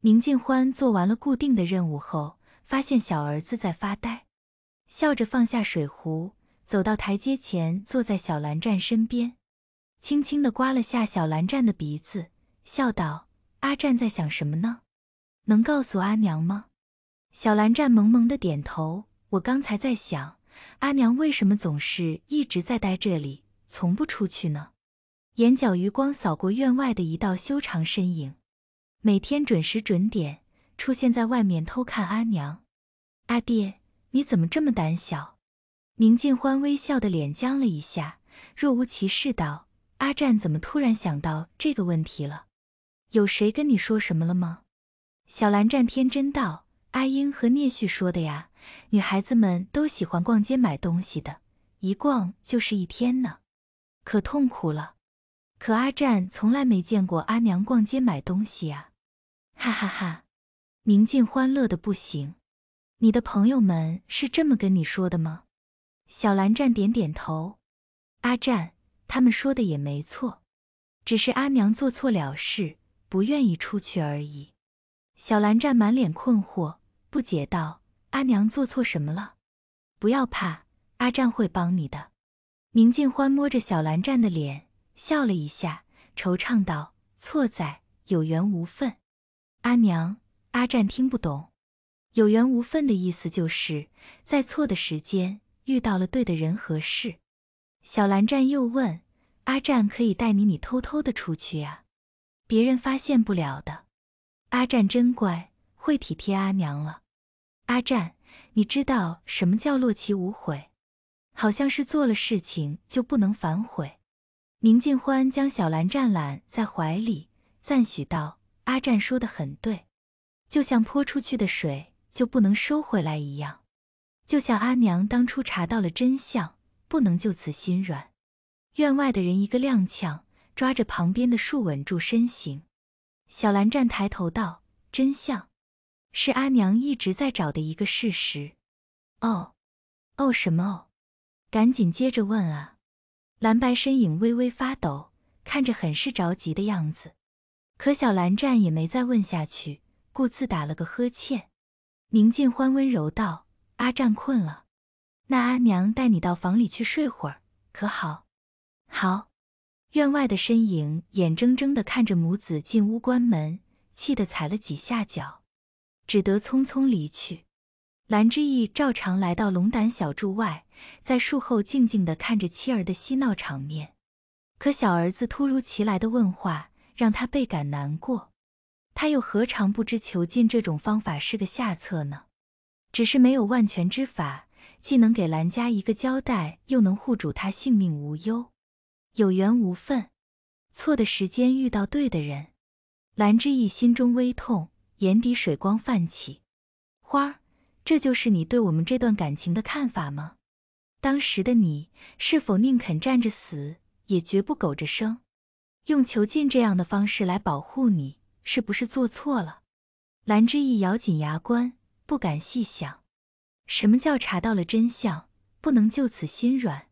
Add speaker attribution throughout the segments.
Speaker 1: 明镜欢做完了固定的任务后，发现小儿子在发呆，笑着放下水壶，走到台阶前，坐在小蓝湛身边，轻轻地刮了下小蓝湛的鼻子，笑道：“阿湛在想什么呢？能告诉阿娘吗？”小蓝湛萌萌的点头：“我刚才在想，阿娘为什么总是一直在待这里，从不出去呢？”眼角余光扫过院外的一道修长身影。每天准时准点出现在外面偷看阿娘，阿爹，你怎么这么胆小？宁静欢微笑的脸僵了一下，若无其事道：“阿占怎么突然想到这个问题了？有谁跟你说什么了吗？”小蓝湛天真道：“阿英和聂旭说的呀，女孩子们都喜欢逛街买东西的，一逛就是一天呢，可痛苦了。可阿占从来没见过阿娘逛街买东西呀。”哈哈哈，明静欢乐的不行，你的朋友们是这么跟你说的吗？小蓝湛点点头，阿湛他们说的也没错，只是阿娘做错了事，不愿意出去而已。小蓝湛满脸困惑不解道：“阿娘做错什么了？”不要怕，阿湛会帮你的。明静欢摸着小蓝湛的脸，笑了一下，惆怅道：“错在有缘无分。”阿娘，阿占听不懂，“有缘无分的意思就是在错的时间遇到了对的人和事。小蓝湛又问：“阿占可以带你，你偷偷的出去呀，别人发现不了的。”阿占真乖，会体贴阿娘了。阿占，你知道什么叫“落棋无悔”？好像是做了事情就不能反悔。明静欢将小蓝湛揽在怀里，赞许道。阿占说的很对，就像泼出去的水就不能收回来一样，就像阿娘当初查到了真相，不能就此心软。院外的人一个踉跄，抓着旁边的树稳住身形。小蓝站抬头道：“真相是阿娘一直在找的一个事实。”“哦，哦什么哦？赶紧接着问啊！”蓝白身影微微发抖，看着很是着急的样子。可小蓝湛也没再问下去，故自打了个呵欠。明静欢温柔道：“阿湛困了，那阿娘带你到房里去睡会儿，可好？”“好。”院外的身影眼睁睁地看着母子进屋关门，气得踩了几下脚，只得匆匆离去。蓝之意照常来到龙胆小筑外，在树后静静地看着妻儿的嬉闹场面。可小儿子突如其来的问话。让他倍感难过，他又何尝不知囚禁这种方法是个下策呢？只是没有万全之法，既能给兰家一个交代，又能护主他性命无忧。有缘无分，错的时间遇到对的人，兰之意心中微痛，眼底水光泛起。花儿，这就是你对我们这段感情的看法吗？当时的你，是否宁肯站着死，也绝不苟着生？用囚禁这样的方式来保护你，是不是做错了？蓝之意咬紧牙关，不敢细想。什么叫查到了真相，不能就此心软？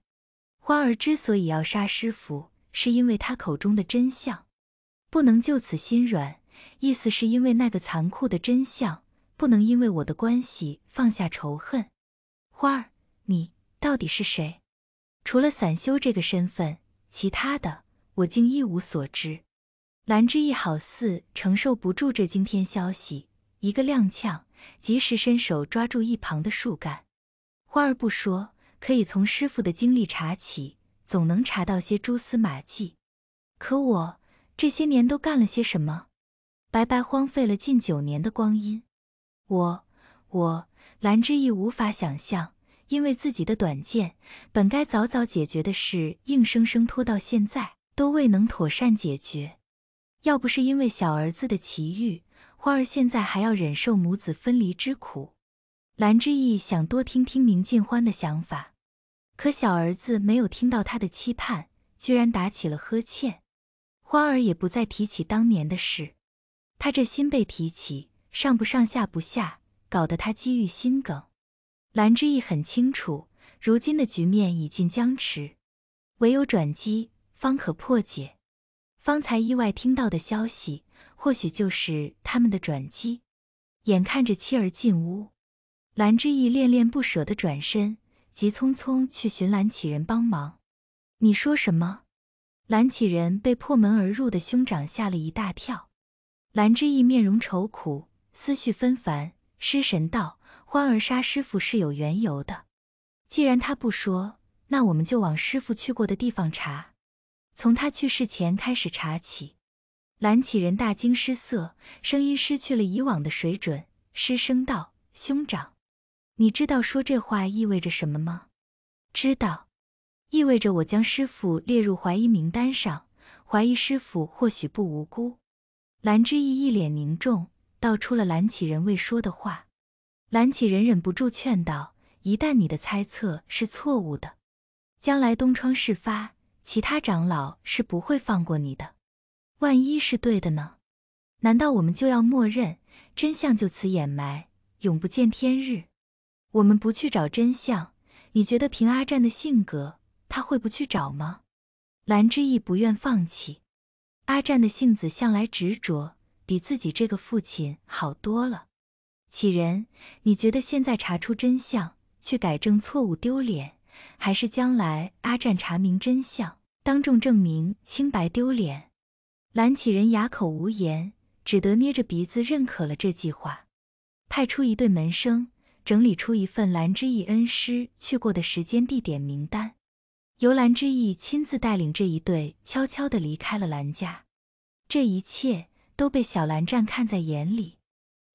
Speaker 1: 花儿之所以要杀师傅，是因为他口中的真相。不能就此心软，意思是因为那个残酷的真相。不能因为我的关系放下仇恨。花儿，你到底是谁？除了散修这个身份，其他的。我竟一无所知，兰之意好似承受不住这惊天消息，一个踉跄，及时伸手抓住一旁的树干。花儿不说，可以从师傅的经历查起，总能查到些蛛丝马迹。可我这些年都干了些什么？白白荒废了近九年的光阴。我，我，兰之意无法想象，因为自己的短见，本该早早解决的事，硬生生拖到现在。都未能妥善解决，要不是因为小儿子的奇遇，花儿现在还要忍受母子分离之苦。兰之意想多听听明静欢的想法，可小儿子没有听到他的期盼，居然打起了呵欠。花儿也不再提起当年的事，他这心被提起，上不上下不下，搞得他机遇心梗。兰之意很清楚，如今的局面已近僵持，唯有转机。方可破解。方才意外听到的消息，或许就是他们的转机。眼看着妻儿进屋，蓝之意恋恋不舍的转身，急匆匆去寻蓝启人帮忙。你说什么？蓝启人被破门而入的兄长吓了一大跳。蓝之意面容愁苦，思绪纷繁，失神道：“欢儿杀师傅是有缘由的。既然他不说，那我们就往师傅去过的地方查。”从他去世前开始查起，蓝启人大惊失色，声音失去了以往的水准，失声道：“兄长，你知道说这话意味着什么吗？”“知道，意味着我将师傅列入怀疑名单上，怀疑师傅或许不无辜。”蓝之翼一脸凝重，道出了蓝启人未说的话。蓝启人忍不住劝道：“一旦你的猜测是错误的，将来东窗事发。”其他长老是不会放过你的，万一是对的呢？难道我们就要默认真相就此掩埋，永不见天日？我们不去找真相，你觉得凭阿占的性格，他会不去找吗？蓝之翼不愿放弃，阿占的性子向来执着，比自己这个父亲好多了。启仁，你觉得现在查出真相，去改正错误丢脸，还是将来阿占查明真相？当众证明清白丢脸，蓝启仁哑口无言，只得捏着鼻子认可了这计划。派出一队门生，整理出一份蓝之翼恩师去过的时间、地点名单。由蓝之翼亲自带领这一队，悄悄地离开了蓝家。这一切都被小蓝湛看在眼里。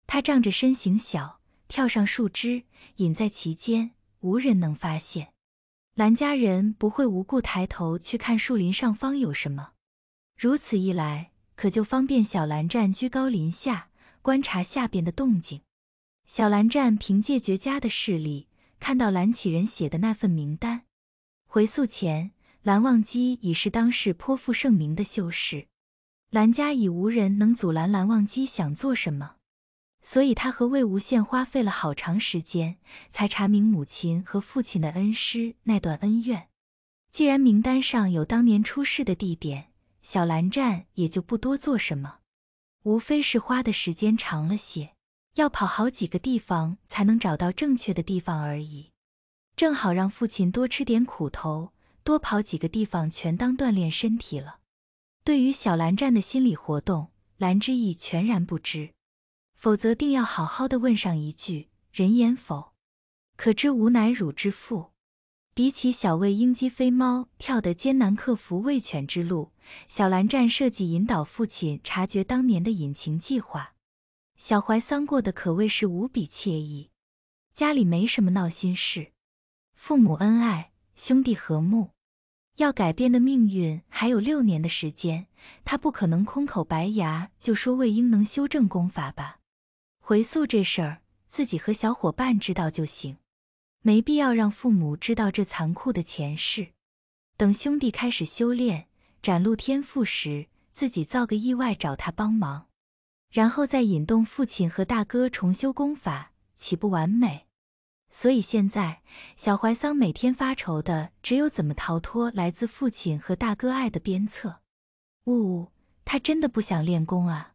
Speaker 1: 他仗着身形小，跳上树枝，隐在其间，无人能发现。蓝家人不会无故抬头去看树林上方有什么，如此一来，可就方便小蓝湛居高临下观察下边的动静。小蓝湛凭借绝佳的视力，看到蓝启仁写的那份名单。回溯前，蓝忘机已是当世颇负盛名的修士，蓝家已无人能阻拦蓝忘机想做什么。所以他和魏无羡花费了好长时间，才查明母亲和父亲的恩师那段恩怨。既然名单上有当年出事的地点，小蓝湛也就不多做什么，无非是花的时间长了些，要跑好几个地方才能找到正确的地方而已。正好让父亲多吃点苦头，多跑几个地方，全当锻炼身体了。对于小蓝湛的心理活动，蓝之意全然不知。否则定要好好的问上一句：“人言否？可知吾乃汝之父。”比起小魏英击飞猫跳的艰难克服魏犬之路，小蓝站设计引导父亲察觉当年的隐情计划，小怀桑过得可谓是无比惬意。家里没什么闹心事，父母恩爱，兄弟和睦。要改变的命运还有六年的时间，他不可能空口白牙就说魏婴能修正功法吧。回溯这事儿，自己和小伙伴知道就行，没必要让父母知道这残酷的前世。等兄弟开始修炼，展露天赋时，自己造个意外找他帮忙，然后再引动父亲和大哥重修功法，岂不完美？所以现在，小怀桑每天发愁的只有怎么逃脱来自父亲和大哥爱的鞭策。呜呜，他真的不想练功啊。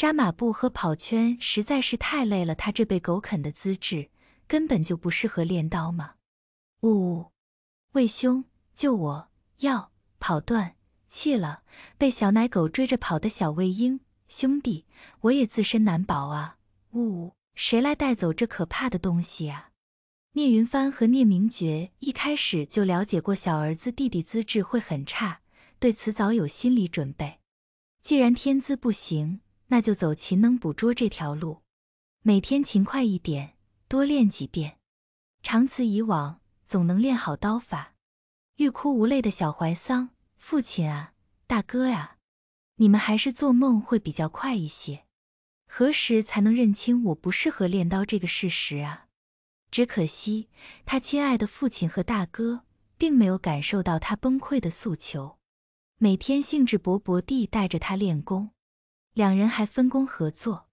Speaker 1: 扎马步和跑圈实在是太累了，他这被狗啃的资质根本就不适合练刀嘛！呜呜，魏兄救我！要跑断气了，被小奶狗追着跑的小魏婴兄弟，我也自身难保啊！呜呜，谁来带走这可怕的东西啊？聂云帆和聂明觉一开始就了解过小儿子弟弟资质会很差，对此早有心理准备。既然天资不行，那就走勤能捕捉这条路，每天勤快一点，多练几遍，长此以往，总能练好刀法。欲哭无泪的小怀桑，父亲啊，大哥呀，你们还是做梦会比较快一些。何时才能认清我不适合练刀这个事实啊？只可惜，他亲爱的父亲和大哥并没有感受到他崩溃的诉求，每天兴致勃勃地带着他练功。两人还分工合作，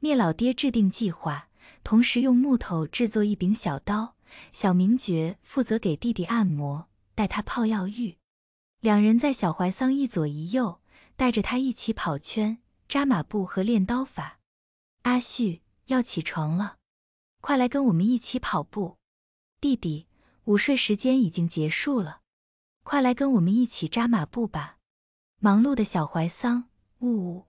Speaker 1: 聂老爹制定计划，同时用木头制作一柄小刀。小明觉负责给弟弟按摩，带他泡药浴。两人在小槐桑一左一右，带着他一起跑圈、扎马步和练刀法。阿旭要起床了，快来跟我们一起跑步。弟弟午睡时间已经结束了，快来跟我们一起扎马步吧。忙碌的小怀桑，呜呜。